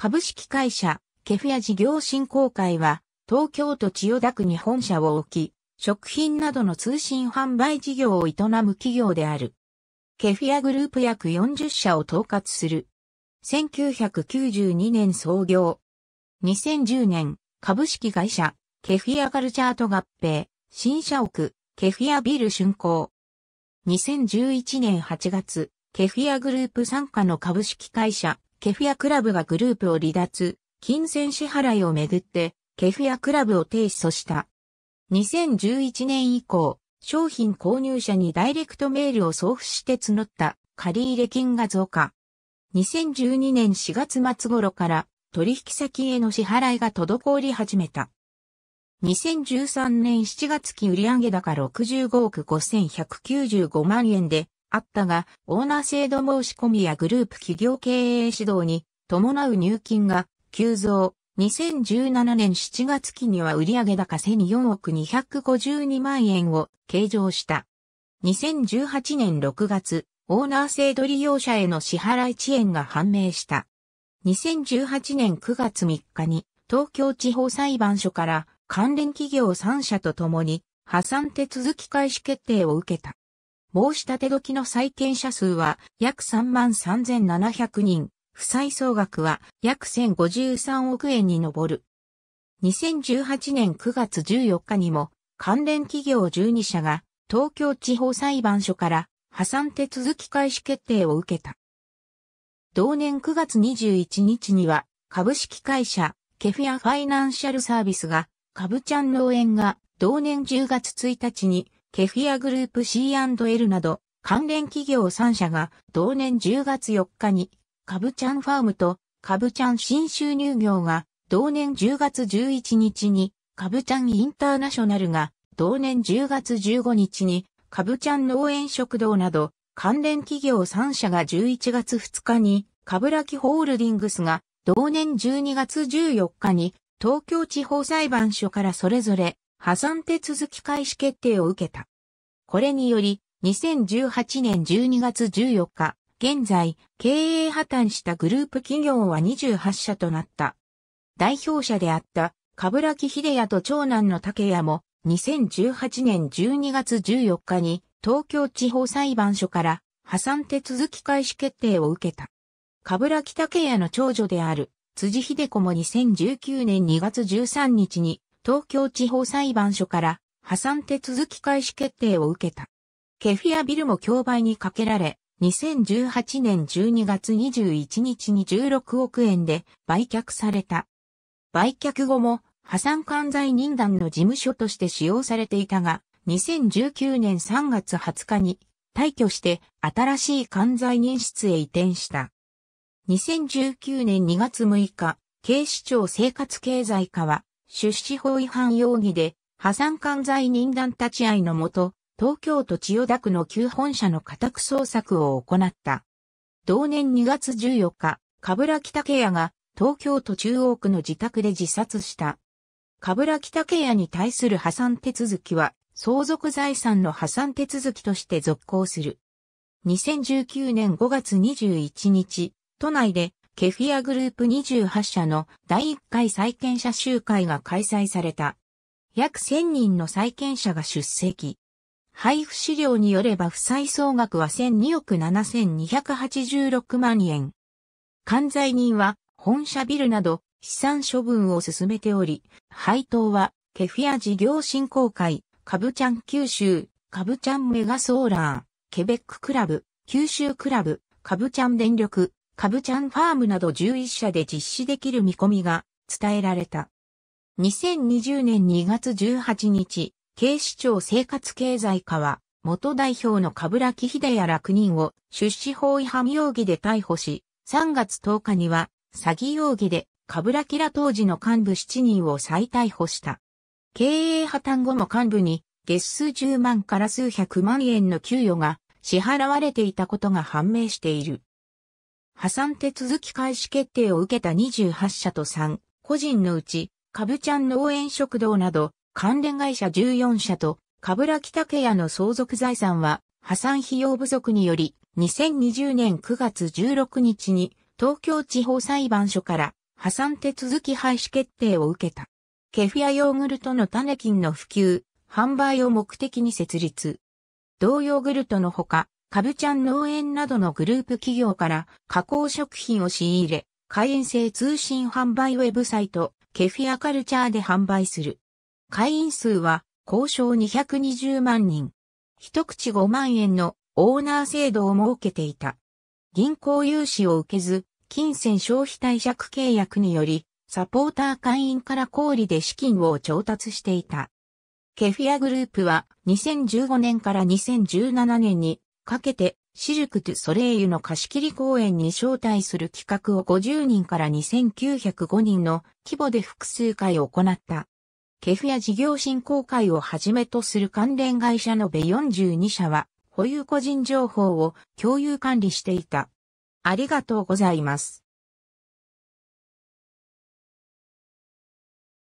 株式会社、ケフヤ事業振興会は、東京都千代田区に本社を置き、食品などの通信販売事業を営む企業である。ケフヤグループ約40社を統括する。1992年創業。2010年、株式会社、ケフヤカルチャーと合併、新社屋、ケフヤビル竣工。2011年8月、ケフィアグループ参加の株式会社、ケフィアクラブがグループを離脱、金銭支払いをめぐって、ケフィアクラブを提訴した。2011年以降、商品購入者にダイレクトメールを送付して募った借入金が増加。2012年4月末頃から取引先への支払いが滞り始めた。2013年7月期売上高65億5195万円であったが、オーナー制度申し込みやグループ企業経営指導に伴う入金が急増。2017年7月期には売上高1に4億252万円を計上した。2018年6月、オーナー制度利用者への支払い遅延が判明した。2018年9月3日に東京地方裁判所から関連企業3社と共に破産手続き開始決定を受けた。申し立て時の債権者数は約33,700人、負債総額は約1053億円に上る。2018年9月14日にも関連企業12社が東京地方裁判所から破産手続き開始決定を受けた。同年9月21日には株式会社ケフィアファイナンシャルサービスが株ちゃん農園が同年10月1日にケフィアグループ C&L など、関連企業3社が同年10月4日に、カブチャンファームとカブチャン新収入業が同年10月11日にカブチャンインターナショナルが同年10月15日にカブチャン農園食堂など関連企業3社が11月2日にカブラキホールディングスが同年12月14日に東京地方裁判所からそれぞれ破産手続き開始決定を受けた。これにより、2018年12月14日、現在、経営破綻したグループ企業は28社となった。代表者であった、か木らき秀也と長男の竹谷も、2018年12月14日に、東京地方裁判所から、破産手続き開始決定を受けた。か木竹谷の長女である、辻秀子も2019年2月13日に、東京地方裁判所から破産手続き開始決定を受けた。ケフィアビルも競売にかけられ、2018年12月21日に16億円で売却された。売却後も破産管財人団の事務所として使用されていたが、2019年3月20日に退去して新しい管財人室へ移転した。2019年2月6日、警視庁生活経済課は出資法違反容疑で、破産管財人団立ち会いのもと、東京都千代田区の旧本社の家宅捜索を行った。同年2月14日、か木武北ケが東京都中央区の自宅で自殺した。か木武北ケに対する破産手続きは、相続財産の破産手続きとして続行する。2019年5月21日、都内でケフィアグループ28社の第1回債権者集会が開催された。約1000人の債権者が出席。配布資料によれば負債総額は1 2億7286万円。関在人は本社ビルなど資産処分を進めており、配当はケフィア事業振興会、カブちゃん九州、カブちゃんメガソーラー、ケベッククラブ、九州クラブ、カブちゃん電力、カブチャンファームなど11社で実施できる見込みが伝えられた。2020年2月18日、警視庁生活経済課は、元代表のかぶらきひでやら人を出資法違反容疑で逮捕し、3月10日には詐欺容疑でかぶらきら当時の幹部7人を再逮捕した。経営破綻後も幹部に月数10万から数百万円の給与が支払われていたことが判明している。破産手続き開始決定を受けた28社と3個人のうち、カブちゃん農園食堂など関連会社14社と、カブラキタケヤの相続財産は破産費用不足により、2020年9月16日に東京地方裁判所から破産手続き廃止決定を受けた。ケフアヨーグルトの種菌の普及、販売を目的に設立。同ヨーグルトのほか、カブちゃん農園などのグループ企業から加工食品を仕入れ、会員制通信販売ウェブサイト、ケフィアカルチャーで販売する。会員数は、交渉220万人。一口5万円のオーナー制度を設けていた。銀行融資を受けず、金銭消費対借契約により、サポーター会員から小売で資金を調達していた。ケフィアグループは2015年から2017年にかけて、シルク・トゥ・ソレイユの貸し切り公演に招待する企画を50人から2905人の規模で複数回行った。ケフや事業振興会をはじめとする関連会社のべ42社は、保有個人情報を共有管理していた。ありがとうございます。